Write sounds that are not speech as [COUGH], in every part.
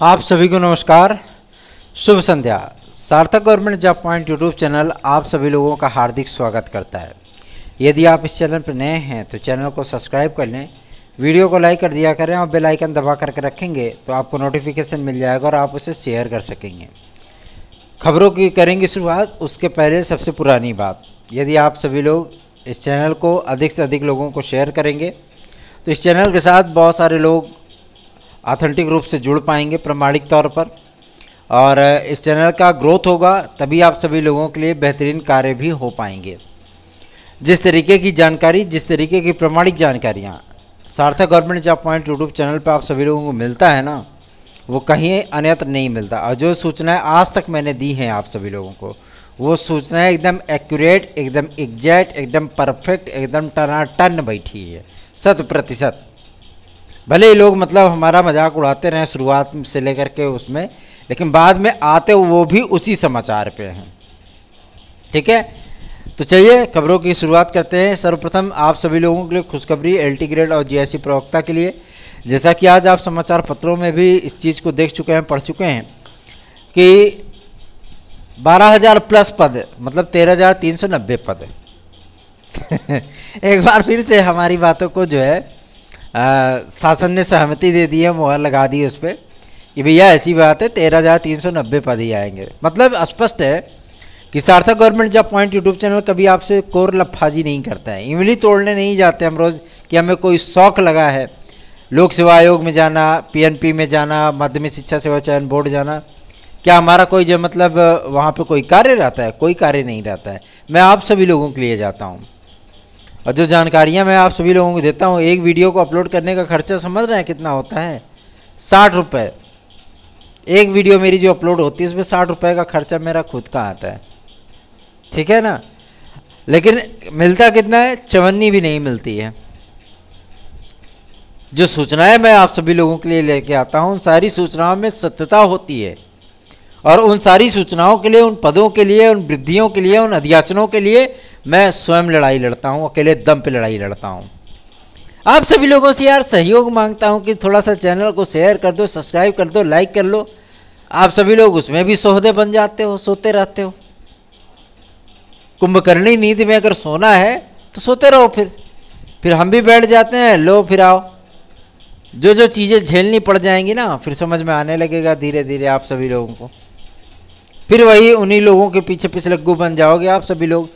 आप सभी को नमस्कार शुभ संध्या Sarthak government job point YouTube channel आप सभी लोगों का हार्दिक स्वागत करता है यदि आप इस चैनल पर नए हैं तो चैनल को सब्सक्राइब कर लें वीडियो को लाइक कर दिया करें और बेल आइकन दबा करके रखेंगे तो आपको नोटिफिकेशन मिल जाएगा और आप उसे शेयर कर सकेंगे खबरों की करेंगे शुरुआत उसके पहले सबसे पुरानी बात यदि आप सभी लोग इस चैनल को अधिक से अधिक लोगों को शेयर करेंगे तो इस चैनल के साथ बहुत सारे लोग ऑथेंटिक रूप से जुड़ पाएंगे प्रमाणिक तौर पर और इस चैनल का ग्रोथ होगा तभी आप सभी लोगों के लिए बेहतरीन कार्य भी हो पाएंगे जिस तरीके की जानकारी जिस तरीके की प्रमाणिक जानकारियाँ Sarthak government job point YouTube channel पर आप सभी लोगों को मिलता है ना वो कहीं अन्यत्र नहीं मिलता और जो सूचनाएँ आज तक मैंने दी हैं आप सभी लोगों को वो सूचनाएँ एकदम एक्यूरेट एकदम एग्जैक्ट एकदम परफेक्ट एकदम टनाटन बैठी है शत प्रतिशत भले ही लोग मतलब हमारा मजाक उड़ाते रहे शुरुआत से लेकर के उसमें लेकिन बाद में आते वो भी उसी समाचार पे हैं ठीक है तो चलिए खबरों की शुरुआत करते हैं सर्वप्रथम आप सभी लोगों के लिए खुशखबरी एल ग्रेड और जीएससी प्रवक्ता के लिए जैसा कि आज आप समाचार पत्रों में भी इस चीज़ को देख चुके हैं पढ़ चुके हैं कि 12,000 प्लस पद मतलब 13,390 पद [LAUGHS] एक बार फिर से हमारी बातों को जो है शासन ने सहमति दे दी है मोहर लगा दी उस पर कि भैया ऐसी बात है तेरह हज़ार तीन सौ नब्बे पद ही आएंगे मतलब स्पष्ट है कि सार्थक गवर्नमेंट जब पॉइंट यूट्यूब चैनल कभी आपसे कोर लफाजी नहीं करता है इमली तोड़ने नहीं जाते हम रोज़ कि हमें कोई शौक लगा है लोक सेवा आयोग में जाना पीएनपी में जाना माध्यमिक शिक्षा सेवा चयन बोर्ड जाना क्या हमारा कोई जो मतलब वहाँ पर कोई कार्य रहता है कोई कार्य नहीं रहता है मैं आप सभी लोगों के लिए जाता हूँ और जो जानकारियाँ मैं आप सभी लोगों को देता हूँ एक वीडियो को अपलोड करने का खर्चा समझ रहे हैं कितना होता है साठ रुपये एक वीडियो मेरी जो अपलोड होती है उसमें साठ रुपये का खर्चा मेरा खुद का आता है ठीक है ना लेकिन मिलता कितना है चवन्नी भी नहीं मिलती है जो सूचनाएं मैं आप सभी लोगों के लिए लेके आता हूँ उन सारी सूचनाओं में सत्यता होती है और उन सारी सूचनाओं के लिए उन पदों के लिए उन वृद्धियों के लिए उन अध्याचनों के लिए मैं स्वयं लड़ाई लड़ता हूँ अकेले दम पे लड़ाई लड़ता हूँ आप सभी लोगों से यार सहयोग मांगता हूँ कि थोड़ा सा चैनल को शेयर कर दो सब्सक्राइब कर दो लाइक कर लो आप सभी लोग उसमें भी सोहदे बन जाते हो सोते रहते हो कुंभकर्णी नींद में अगर सोना है तो सोते रहो फिर फिर हम भी बैठ जाते हैं लो फिर आओ जो जो चीज़ें झेलनी पड़ जाएंगी ना फिर समझ में आने लगेगा धीरे धीरे आप सभी लोगों को फिर वही उन्हीं लोगों के पीछे पिछलग्गू बन जाओगे आप सभी लोग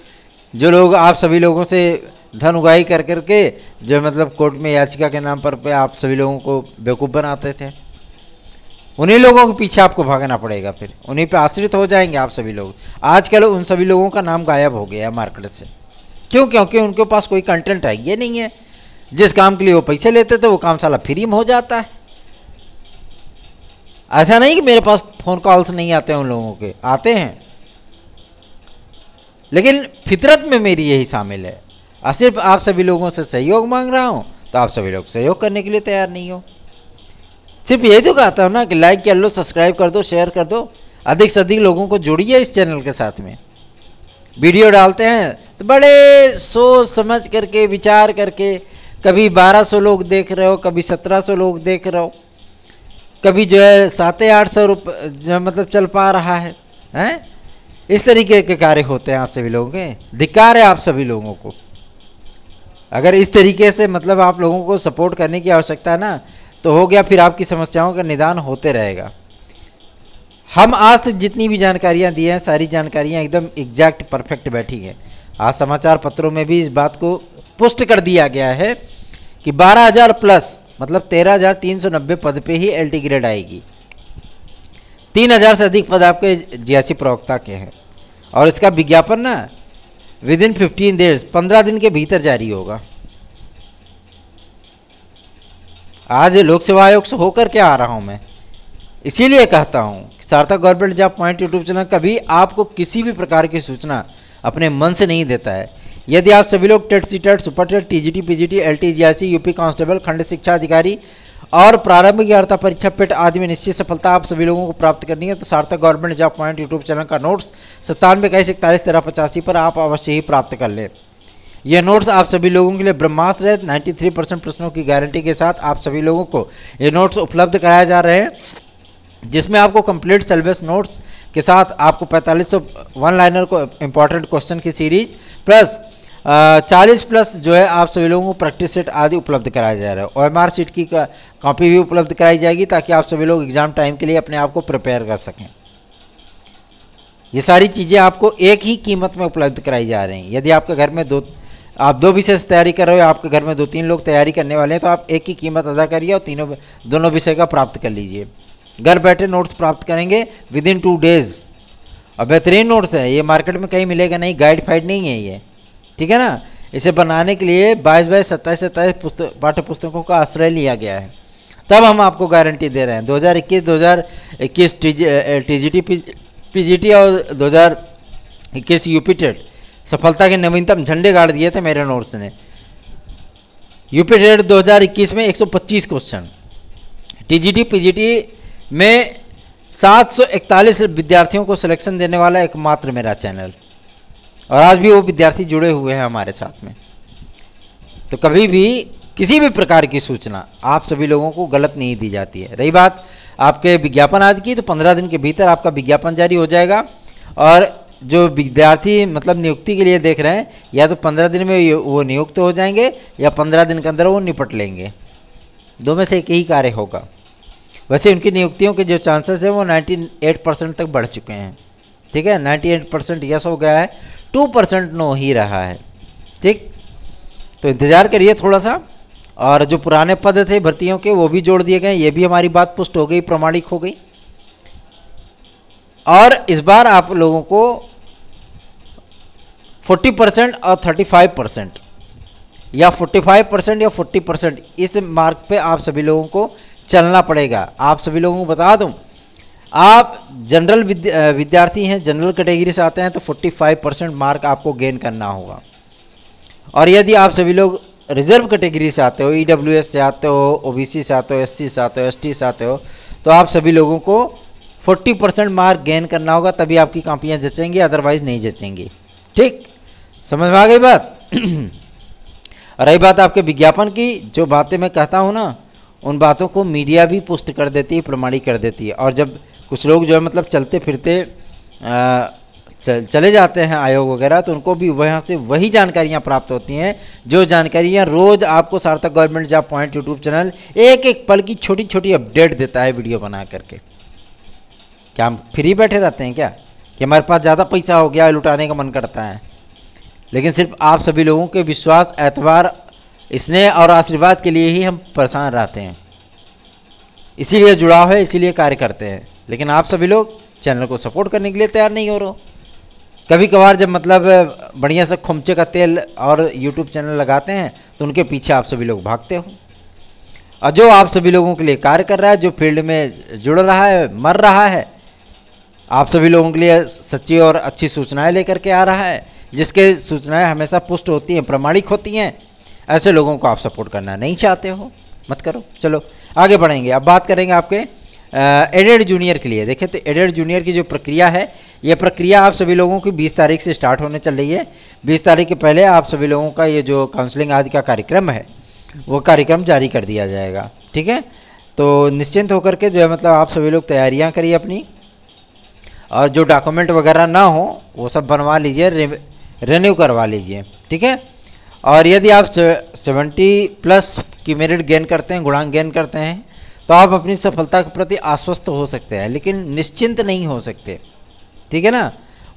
जो लोग आप सभी लोगों से धन उगाही कर करके जो मतलब कोर्ट में याचिका के नाम पर पे आप सभी लोगों को बेवकूफ़ बनाते थे उन्हीं लोगों के पीछे आपको भागना पड़ेगा फिर उन्हीं पे आश्रित हो जाएंगे आप सभी लोग आजकल उन सभी लोगों का नाम गायब हो गया है मार्केट से क्यों क्योंकि उनके पास कोई कंटेंट है ये नहीं है जिस काम के लिए वो पैसे लेते थे वो काम साला फ्री में हो जाता है ऐसा नहीं कि मेरे पास फ़ोन कॉल्स नहीं आते हैं उन लोगों के आते हैं लेकिन फितरत में मेरी यही शामिल है और सिर्फ आप सभी लोगों से सहयोग मांग रहा हूँ तो आप सभी लोग सहयोग करने के लिए तैयार नहीं हो सिर्फ यही तो कहता हूँ ना कि लाइक कर लो सब्सक्राइब कर दो शेयर कर दो अधिक से अधिक लोगों को जोड़िए इस चैनल के साथ में वीडियो डालते हैं तो बड़े सोच समझ करके विचार करके कभी 1200 लोग देख रहे हो कभी 1700 लोग देख रहे हो कभी जो है सात आठ सौ रुपये जो मतलब चल पा रहा है हैं इस तरीके के कार्य होते हैं आप सभी लोगों के धिकार है आप सभी लोगों को अगर इस तरीके से मतलब आप लोगों को सपोर्ट करने की आवश्यकता है ना तो हो गया फिर आपकी समस्याओं का निदान होते रहेगा हम आज तक जितनी भी जानकारियाँ दी हैं सारी जानकारियाँ एकदम एग्जैक्ट परफेक्ट बैठी हैं आज समाचार पत्रों में भी इस बात को पुष्ट कर दिया गया है कि 12000 प्लस मतलब 13,390 पद पे ही एल ग्रेड आएगी 3,000 से अधिक पद आपके जियासी प्रवक्ता के हैं और इसका विज्ञापन ना विद इन फिफ्टीन डेज पंद्रह दिन के भीतर जारी होगा आज लोक सेवा आयोग से होकर के आ रहा हूँ मैं इसीलिए कहता हूँ Sarthak government job point YouTube channel कभी आपको किसी भी प्रकार की सूचना अपने मन से नहीं देता है यदि आप सभी लोग TET C TET super TET T G T P G T L T G I C UP constable खंड शिक्षा अधिकारी और प्रारंभिक अर्था परीक्षा पेट आदि में निश्चित सफलता आप सभी लोगों को प्राप्त करनी है तो Sarthak government job point YouTube channel का नोट्स सत्तानवे इक्कीस इकतालीस तेरह पचासी पर आप अवश्य ही प्राप्त कर लें यह नोट्स आप सभी लोगों के लिए ब्रह्मास्त्र है 93 परसेंट प्रश्नों की गारंटी के साथ आप सभी लोगों को ये नोट्स उपलब्ध कराए जा रहे हैं जिसमें आपको कंप्लीट सिलेबस नोट्स के साथ आपको 4500 वन लाइनर को इम्पॉर्टेंट क्वेश्चन की सीरीज प्लस चालीस प्लस जो है आप सभी लोगों को प्रैक्टिस सेट आदि उपलब्ध कराया जा रहा है ओ एम आर सीट की कॉपी भी उपलब्ध कराई जाएगी ताकि आप सभी लोग एग्ज़ाम टाइम के लिए अपने आप को प्रिपेयर कर सकें ये सारी चीज़ें आपको एक ही कीमत में उपलब्ध कराई जा रही हैं यदि आपके घर में दो आप दो विषय से तैयारी कर रहे हो आपके घर में दो तीन लोग तैयारी करने वाले हैं तो आप एक ही कीमत अदा करिए और तीनों दोनों विषय का प्राप्त कर लीजिए घर बैठे नोट्स प्राप्त करेंगे विद इन टू डेज और बेहतरीन नोट्स है ये मार्केट में कहीं मिलेगा नहीं गाइड फाइड नहीं है ये ठीक है ना इसे बनाने के लिए बाईस बाईस सत्ताईस सत्ताईस पुस्तक पाठ्य पुस्तकों का आश्रय लिया गया है तब हम आपको गारंटी दे रहे हैं 2021 2021 टीजीटी टी और 2021 यूपी टेट सफलता के नवीनतम झंडे गाड़ दिए थे मेरे नोट्स ने यूपी टेट 2021 में 125 क्वेश्चन टीजीटी पीजीटी में 741 विद्यार्थियों को सिलेक्शन देने वाला एकमात्र मेरा चैनल और आज भी वो विद्यार्थी जुड़े हुए हैं हमारे साथ में तो कभी भी किसी भी प्रकार की सूचना आप सभी लोगों को गलत नहीं दी जाती है रही बात आपके विज्ञापन आज की तो पंद्रह दिन के भीतर आपका विज्ञापन जारी हो जाएगा और जो विद्यार्थी मतलब नियुक्ति के लिए देख रहे हैं या तो पंद्रह दिन में वो नियुक्त हो जाएंगे या पंद्रह दिन के अंदर वो निपट लेंगे दो में से एक ही कार्य होगा वैसे उनकी नियुक्तियों के जो चांसेस हैं वो 98 परसेंट तक बढ़ चुके हैं ठीक है 98 परसेंट यस हो गया है 2 परसेंट नो ही रहा है ठीक तो इंतज़ार करिए थोड़ा सा और जो पुराने पद थे भर्तियों के वो भी जोड़ दिए गए ये भी हमारी बात पुष्ट हो गई प्रमाणिक हो गई और इस बार आप लोगों को 40 परसेंट और 35 परसेंट या 45 परसेंट या 40 परसेंट इस मार्क पे आप सभी लोगों को चलना पड़ेगा आप सभी लोगों को बता दूँ आप जनरल विद्यार्थी हैं जनरल कैटेगरी से आते हैं तो 45 परसेंट मार्क आपको गेन करना होगा और यदि आप सभी लोग रिजर्व कैटेगरी से आते हो ई e से आते हो ओ से आते हो एस से आते हो एस से आते हो तो आप सभी लोगों को 40 परसेंट मार्क गेन करना होगा तभी आपकी कापियाँ जचेंगी अदरवाइज नहीं जचेंगी ठीक समझ में आ गई बात [CLEARS THROAT] रही बात आपके विज्ञापन की जो बातें मैं कहता हूँ ना उन बातों को मीडिया भी पुष्ट कर देती है प्रमाणित कर देती है और जब कुछ लोग जो है मतलब चलते फिरते चले जाते हैं आयोग वगैरह तो उनको भी वहाँ से वही जानकारियाँ प्राप्त होती हैं जो जानकारियाँ रोज़ आपको Sarthak government job point YouTube channel एक एक पल की छोटी छोटी अपडेट देता है वीडियो बना करके क्या हम फ्री बैठे रहते हैं क्या कि हमारे पास ज़्यादा पैसा हो गया लुटाने का मन करता है लेकिन सिर्फ आप सभी लोगों के विश्वास एतवार स्नेह और आशीर्वाद के लिए ही हम परेशान रहते हैं इसीलिए जुड़ाव है इसीलिए कार्य करते हैं लेकिन आप सभी लोग चैनल को सपोर्ट करने के लिए तैयार नहीं हो रहे हो कभी कभार जब मतलब बढ़िया से खुमचे का तेल और यूट्यूब चैनल लगाते हैं तो उनके पीछे आप सभी लोग भागते हो और जो आप सभी लोगों के लिए कार्य कर रहा है जो फील्ड में जुड़ रहा है मर रहा है आप सभी लोगों के लिए सच्ची और अच्छी सूचनाएं लेकर के आ रहा है जिसके सूचनाएं हमेशा पुष्ट होती हैं प्रमाणिक होती हैं ऐसे लोगों को आप सपोर्ट करना नहीं चाहते हो मत करो चलो आगे बढ़ेंगे अब बात करेंगे आपके एडेड जूनियर के लिए देखें तो एडेड जूनियर की जो प्रक्रिया है ये प्रक्रिया आप सभी लोगों की 20 तारीख से स्टार्ट होने चल रही है 20 तारीख के पहले आप सभी लोगों का ये जो काउंसलिंग आदि का कार्यक्रम है वो कार्यक्रम जारी कर दिया जाएगा ठीक है तो निश्चिंत होकर के जो है मतलब आप सभी लोग तैयारियाँ करिए अपनी और जो डॉक्यूमेंट वगैरह ना हो वो सब बनवा लीजिए रिन्यू करवा लीजिए ठीक है और यदि आप सेवेंटी प्लस की मेरिट गेन करते हैं गुणांक गेन करते हैं तो आप अपनी सफलता के प्रति आश्वस्त हो सकते हैं लेकिन निश्चिंत नहीं हो सकते ठीक है ना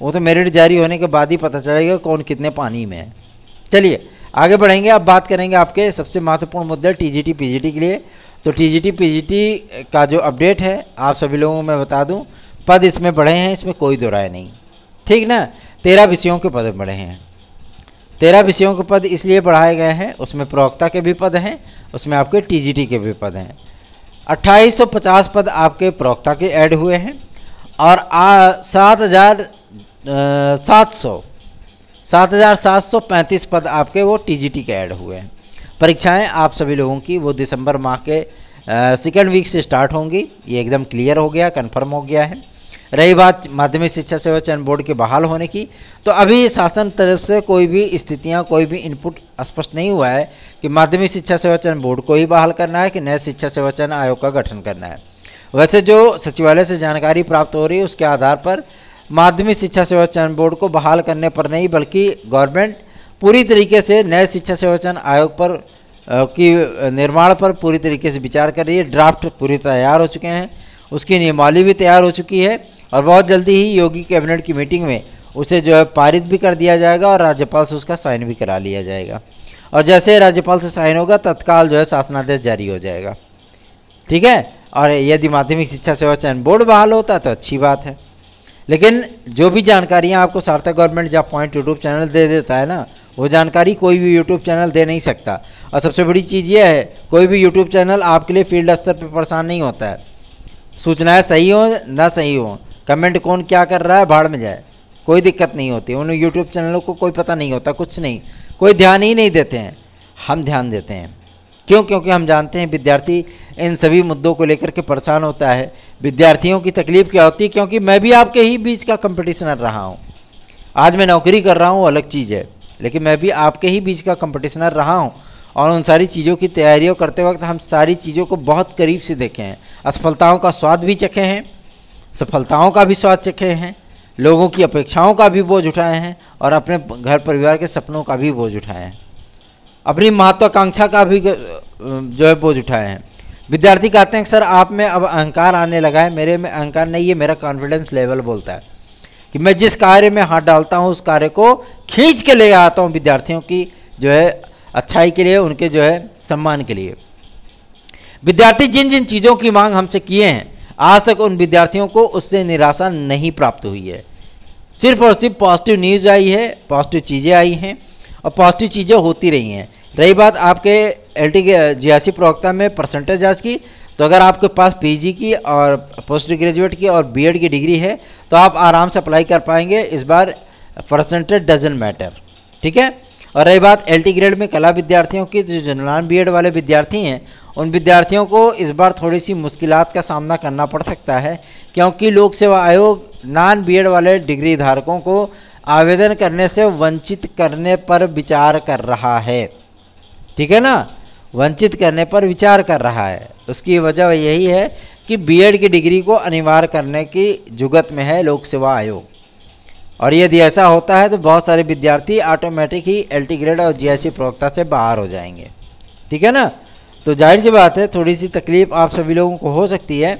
वो तो मेरिट जारी होने के बाद ही पता चलेगा कौन कितने पानी में है चलिए आगे बढ़ेंगे आप बात करेंगे आपके सबसे महत्वपूर्ण मुद्दे टीजीटी पीजीटी के लिए तो टीजीटी पीजीटी का जो अपडेट है आप सभी लोगों को मैं बता दूं पद इसमें बढ़े हैं इसमें कोई दो राय नहीं ठीक ना तेरह विषयों के पद बढ़े हैं तेरह विषयों के पद इसलिए बढ़ाए गए हैं उसमें प्रवक्ता के भी पद हैं उसमें आपके टीजीटी के भी पद हैं 2850 पद आपके प्रवक्ता के ऐड हुए हैं और सात हज़ार सात सौ सात हज़ार सात सौ पैंतीस पद आपके वो टीजीटी के ऐड हुए हैं परीक्षाएं आप सभी लोगों की वो दिसंबर माह के सेकेंड वीक से स्टार्ट होंगी ये एकदम क्लियर हो गया कन्फर्म हो गया है रही बात माध्यमिक शिक्षा सेवा चयन बोर्ड के बहाल होने की तो अभी शासन तरफ से कोई भी स्थितियां कोई भी इनपुट स्पष्ट नहीं हुआ है कि माध्यमिक शिक्षा सेवा चयन बोर्ड को ही बहाल करना है कि नए शिक्षा सेवा चयन आयोग का गठन करना है वैसे जो सचिवालय से जानकारी प्राप्त हो रही है उसके आधार पर माध्यमिक शिक्षा सेवा चयन बोर्ड को बहाल करने पर नहीं बल्कि गवर्नमेंट पूरी तरीके से नए शिक्षा सेवा चयन आयोग पर की निर्माण पर पूरी तरीके से विचार कर रही है ड्राफ्ट पूरी तैयार हो चुके हैं उसकी नियमावली भी तैयार हो चुकी है और बहुत जल्दी ही योगी कैबिनेट की मीटिंग में उसे जो है पारित भी कर दिया जाएगा और राज्यपाल से उसका साइन भी करा लिया जाएगा और जैसे राज्यपाल से साइन होगा तत्काल जो है शासनादेश जारी हो जाएगा ठीक है और यदि माध्यमिक शिक्षा सेवा चयन बोर्ड बहाल होता है तो अच्छी बात है लेकिन जो भी जानकारियाँ आपको सार्थक गवर्नमेंट जब पॉइंट यूट्यूब चैनल दे देता है ना वो जानकारी कोई भी यूट्यूब चैनल दे नहीं सकता और सबसे बड़ी चीज़ यह है कोई भी यूट्यूब चैनल आपके लिए फील्ड स्तर पर परेशान नहीं होता है सूचनाएं सही हों ना सही हों कमेंट कौन क्या कर रहा है भाड़ में जाए कोई दिक्कत नहीं होती उन यूट्यूब चैनलों को कोई पता नहीं होता कुछ नहीं कोई ध्यान ही नहीं देते हैं हम ध्यान देते हैं क्यों क्योंकि हम जानते हैं विद्यार्थी इन सभी मुद्दों को लेकर के परेशान होता है विद्यार्थियों की तकलीफ़ क्या होती है क्योंकि मैं भी आपके ही बीच का कंपटीशनर रहा हूँ आज मैं नौकरी कर रहा हूँ अलग चीज़ है लेकिन मैं भी आपके ही बीच का कंपटीशनर रहा हूँ और उन सारी चीज़ों की तैयारियों करते वक्त हम सारी चीज़ों को बहुत करीब से देखे हैं असफलताओं का स्वाद भी चखे हैं सफलताओं का भी स्वाद चखे हैं लोगों की अपेक्षाओं का भी बोझ उठाए हैं और अपने घर परिवार के सपनों का भी बोझ उठाए हैं अपनी महत्वाकांक्षा का भी जो है बोझ उठाए हैं विद्यार्थी कहते हैं सर आप में अब अहंकार आने लगा है मेरे में अहंकार नहीं है मेरा कॉन्फिडेंस लेवल बोलता है कि मैं जिस कार्य में हाथ डालता हूँ उस कार्य को खींच के ले आता हूँ विद्यार्थियों की जो है अच्छाई के लिए उनके जो है सम्मान के लिए विद्यार्थी जिन जिन चीज़ों की मांग हमसे किए हैं आज तक उन विद्यार्थियों को उससे निराशा नहीं प्राप्त हुई है सिर्फ और सिर्फ पॉजिटिव न्यूज़ आई है पॉजिटिव चीज़ें आई हैं और पॉजिटिव चीज़ें होती रही हैं रही बात आपके एल टी के प्रवक्ता में परसेंटेज आज की तो अगर आपके पास पीजी की और पोस्ट ग्रेजुएट की और बीएड की डिग्री है तो आप आराम से अप्लाई कर पाएंगे इस बार परसेंटेज डजेंट मैटर ठीक है और रही बात एल ग्रेड में कला विद्यार्थियों की जो जनरान बी वाले विद्यार्थी हैं उन विद्यार्थियों को इस बार थोड़ी सी मुश्किल का सामना करना पड़ सकता है क्योंकि लोक सेवा आयोग नान बी वाले डिग्री धारकों को आवेदन करने से वंचित करने पर विचार कर रहा है ठीक है ना वंचित करने पर विचार कर रहा है उसकी वजह यही है कि बीएड की डिग्री को अनिवार्य करने की जुगत में है लोक सेवा आयोग और यदि ऐसा होता है तो बहुत सारे विद्यार्थी ऑटोमेटिक ही एल ग्रेड और जी प्रवक्ता से बाहर हो जाएंगे ठीक है ना तो जाहिर सी बात है थोड़ी सी तकलीफ आप सभी लोगों को हो सकती है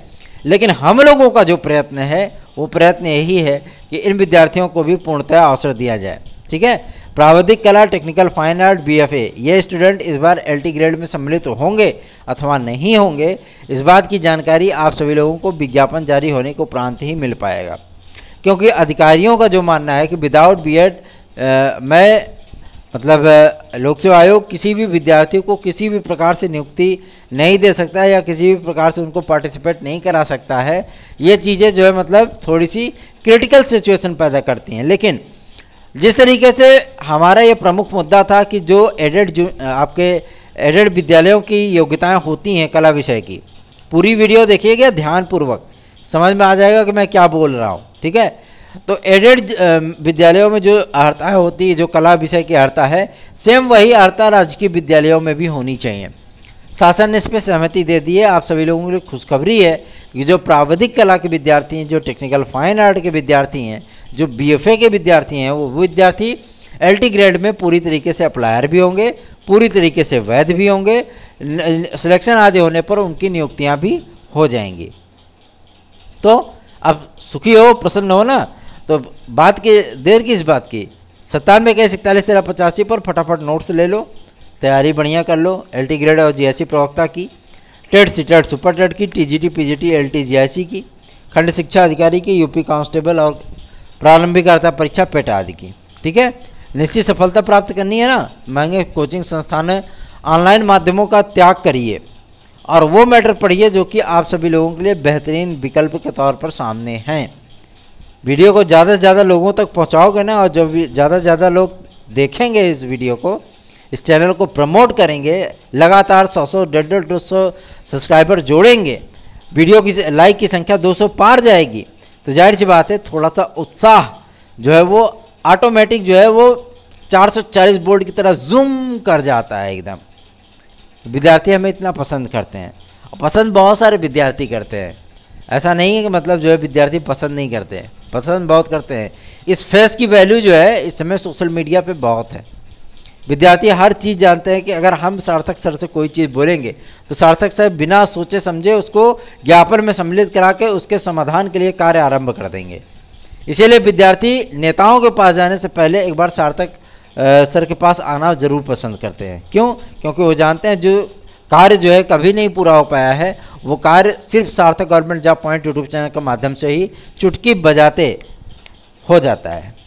लेकिन हम लोगों का जो प्रयत्न है वो प्रयत्न यही है कि इन विद्यार्थियों को भी पूर्णतः अवसर दिया जाए ठीक है प्राविधिक कला टेक्निकल फाइन आर्ट बी ये स्टूडेंट इस बार एल ग्रेड में सम्मिलित होंगे अथवा नहीं होंगे इस बात की जानकारी आप सभी लोगों को विज्ञापन जारी होने के उपरांत ही मिल पाएगा क्योंकि अधिकारियों का जो मानना है कि विदाउट बी एड मैं मतलब लोक सेवा आयोग किसी भी विद्यार्थी को किसी भी प्रकार से नियुक्ति नहीं दे सकता है या किसी भी प्रकार से उनको पार्टिसिपेट नहीं करा सकता है ये चीज़ें जो है मतलब थोड़ी सी क्रिटिकल सिचुएशन पैदा करती हैं लेकिन जिस तरीके से हमारा ये प्रमुख मुद्दा था कि जो एडेड जो आपके एडेड विद्यालयों की योग्यताएं होती हैं कला विषय की पूरी वीडियो देखिएगा ध्यानपूर्वक समझ में आ जाएगा कि मैं क्या बोल रहा हूँ ठीक है तो एडेड विद्यालयों में जो अर्ता होती है जो कला विषय की अर्ता है सेम वही अर्ता की विद्यालयों में भी होनी चाहिए शासन ने इस पर सहमति दे दी है आप सभी लोगों के लिए खुशखबरी है कि जो प्राविधिक कला के विद्यार्थी हैं जो टेक्निकल फाइन आर्ट के विद्यार्थी हैं जो बीएफए के विद्यार्थी हैं वो विद्यार्थी एलटी ग्रेड में पूरी तरीके से अप्लायर भी होंगे पूरी तरीके से वैध भी होंगे सिलेक्शन आदि होने पर उनकी नियुक्तियाँ भी हो जाएंगी तो अब सुखी हो प्रसन्न हो ना तो बात की देर की इस बात की सत्तानवे के इकतालीस तेरह पचासी पर फटाफट नोट्स ले लो तैयारी बढ़िया कर लो एल टी ग्रेड और जी प्रवक्ता की TET C TET super TET की T G T G I C की खंड शिक्षा अधिकारी की यूपी कांस्टेबल और प्रारंभिक अर्था परीक्षा पेटा आदि की ठीक है निश्चित सफलता प्राप्त करनी है ना महंगे कोचिंग संस्थान ऑनलाइन माध्यमों का त्याग करिए और वो मैटर पढ़िए जो कि आप सभी लोगों के लिए बेहतरीन विकल्प के तौर पर सामने हैं वीडियो को ज़्यादा से ज़्यादा लोगों तक पहुँचाओगे ना और जब ज़्यादा से ज़्यादा लोग देखेंगे इस वीडियो को इस चैनल को प्रमोट करेंगे लगातार सौ सौ डेढ़ डेढ़ दो सौ सब्सक्राइबर जोड़ेंगे वीडियो की लाइक की संख्या 200 पार जाएगी तो जाहिर सी बात है थोड़ा सा उत्साह जो है वो ऑटोमेटिक जो है वो 440 बोर्ड की तरह जूम कर जाता है एकदम तो विद्यार्थी हमें इतना पसंद करते हैं पसंद बहुत सारे विद्यार्थी करते हैं ऐसा नहीं है कि मतलब जो है विद्यार्थी पसंद नहीं करते हैं पसंद बहुत करते हैं इस फेस की वैल्यू जो है इस समय सोशल मीडिया पे बहुत है विद्यार्थी हर चीज़ जानते हैं कि अगर हम सार्थक सर से कोई चीज़ बोलेंगे तो सार्थक सर बिना सोचे समझे उसको ज्ञापन में सम्मिलित करा के उसके समाधान के लिए कार्य आरंभ कर देंगे इसीलिए विद्यार्थी नेताओं के पास जाने से पहले एक बार सार्थक सर के पास आना ज़रूर पसंद करते हैं क्यों क्योंकि वो जानते हैं जो कार्य जो है कभी नहीं पूरा हो पाया है वो कार्य सिर्फ Sarthak government job point YouTube channel के माध्यम से ही चुटकी बजाते हो जाता है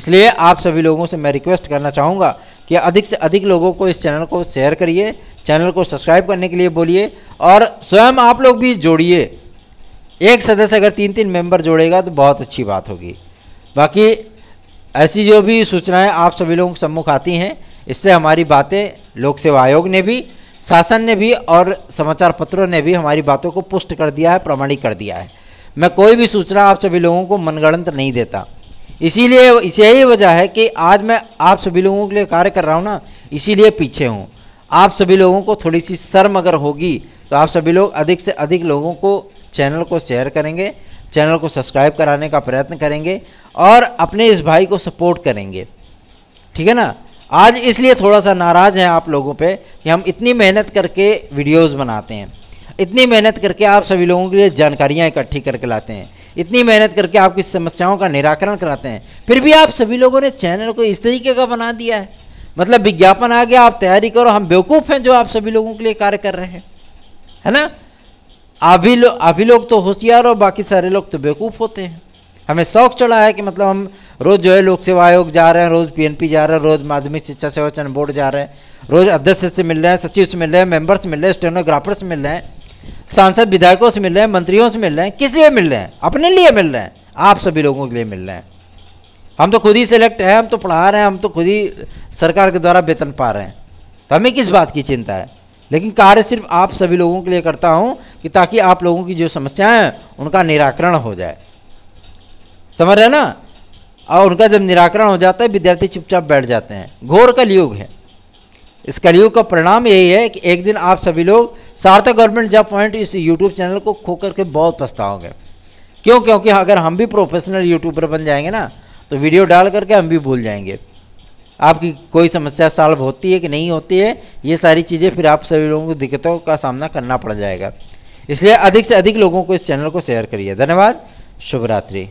इसलिए आप सभी लोगों से मैं रिक्वेस्ट करना चाहूँगा कि अधिक से अधिक लोगों को इस चैनल को शेयर करिए चैनल को सब्सक्राइब करने के लिए बोलिए और स्वयं आप लोग भी जोड़िए एक सदस्य अगर तीन तीन मेंबर जोड़ेगा तो बहुत अच्छी बात होगी बाकी ऐसी जो भी सूचनाएं आप सभी लोगों के सम्मुख आती हैं इससे हमारी बातें लोक सेवा आयोग ने भी शासन ने भी और समाचार पत्रों ने भी हमारी बातों को पुष्ट कर दिया है प्रमाणिक कर दिया है मैं कोई भी सूचना आप सभी लोगों को मनगणंत नहीं देता इसीलिए इसे ही वजह है कि आज मैं आप सभी लोगों के लिए कार्य कर रहा हूँ ना इसीलिए पीछे हूँ आप सभी लोगों को थोड़ी सी शर्म अगर होगी तो आप सभी लोग अधिक से अधिक लोगों को चैनल को शेयर करेंगे चैनल को सब्सक्राइब कराने का प्रयत्न करेंगे और अपने इस भाई को सपोर्ट करेंगे ठीक है ना आज इसलिए थोड़ा सा नाराज़ हैं आप लोगों पे कि हम इतनी मेहनत करके वीडियोस बनाते हैं इतनी मेहनत करके आप सभी लोगों के लिए जानकारियाँ इकट्ठी करके लाते हैं इतनी मेहनत करके आपकी समस्याओं का निराकरण कराते हैं फिर भी आप सभी लोगों ने चैनल को इस तरीके का बना दिया है मतलब विज्ञापन आ गया आप तैयारी करो हम बेवकूफ़ हैं जो आप सभी लोगों के लिए कार्य कर रहे हैं है ना अभी लोग अभी लोग तो होशियार और बाकी सारे लोग तो बेवकूफ़ होते हैं हमें शौक चढ़ा है कि मतलब हम रोज़ जो है लोक सेवा आयोग जा रहे हैं रोज़ पीएनपी जा रहे हैं रोज़ माध्यमिक शिक्षा चयन बोर्ड जा रहे हैं रोज़ अध्यक्ष से मिल रहे हैं सचिव से मिल रहे हैं मेंबर से मिल रहे हैं स्टेनोग्राफर से मिल रहे हैं सांसद विधायकों से मिल रहे हैं मंत्रियों से मिल रहे हैं किस लिए मिल रहे हैं अपने लिए मिल रहे हैं आप सभी लोगों के लिए मिल रहे हैं हम तो खुद ही सेलेक्ट हैं हम तो पढ़ा रहे हैं हम तो खुद ही सरकार के द्वारा वेतन पा रहे हैं तो हमें किस बात की चिंता है लेकिन कार्य सिर्फ आप सभी लोगों के लिए करता हूँ कि ताकि आप लोगों की जो समस्याएं हैं उनका निराकरण हो जाए समझ रहे ना और उनका जब निराकरण हो जाता है विद्यार्थी चुपचाप बैठ जाते हैं घोर कलयुग है इस कलयुग का परिणाम यही है कि एक दिन आप सभी लोग सार्थक गवर्नमेंट जॉब पॉइंट इस यूट्यूब चैनल को खो करके बहुत पछताओगे क्यों क्योंकि अगर हम भी प्रोफेशनल यूट्यूबर बन जाएंगे ना तो वीडियो डाल करके हम भी भूल जाएंगे आपकी कोई समस्या सॉल्व होती है कि नहीं होती है ये सारी चीज़ें फिर आप सभी लोगों को दिक्कतों का सामना करना पड़ जाएगा इसलिए अधिक से अधिक लोगों को इस चैनल को शेयर करिए धन्यवाद शुभ रात्रि